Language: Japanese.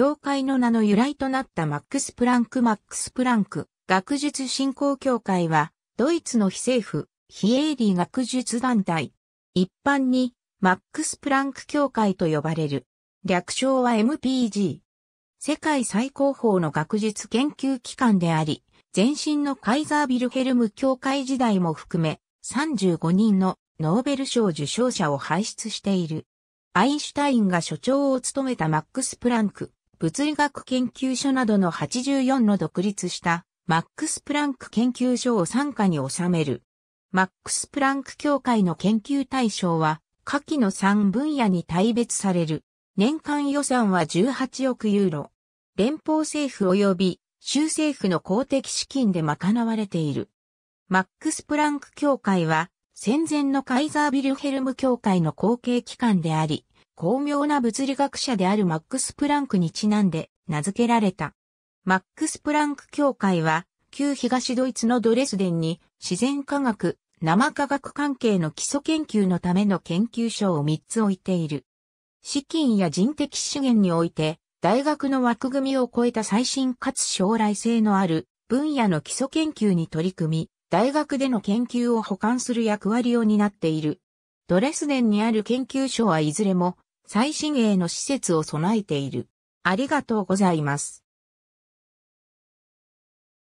教会の名の由来となったマックス・プランク・マックス・プランク学術振興協会は、ドイツの非政府、非営利学術団体。一般に、マックス・プランク協会と呼ばれる。略称は MPG。世界最高峰の学術研究機関であり、前身のカイザー・ビルヘルム協会時代も含め、35人のノーベル賞受賞者を輩出している。アインシュタインが所長を務めたマックス・プランク物理学研究所などの84の独立したマックス・プランク研究所を参加に収める。マックス・プランク協会の研究対象は下記の3分野に大別される。年間予算は18億ユーロ。連邦政府及び州政府の公的資金で賄われている。マックス・プランク協会は戦前のカイザー・ビルヘルム協会の後継機関であり、巧妙な物理学者であるマックス・プランクにちなんで名付けられた。マックス・プランク協会は、旧東ドイツのドレスデンに自然科学、生科学関係の基礎研究のための研究所を3つ置いている。資金や人的資源において、大学の枠組みを超えた最新かつ将来性のある分野の基礎研究に取り組み、大学での研究を補完する役割を担っている。ドレスデンにある研究所はいずれも最新鋭の施設を備えている。ありがとうございます。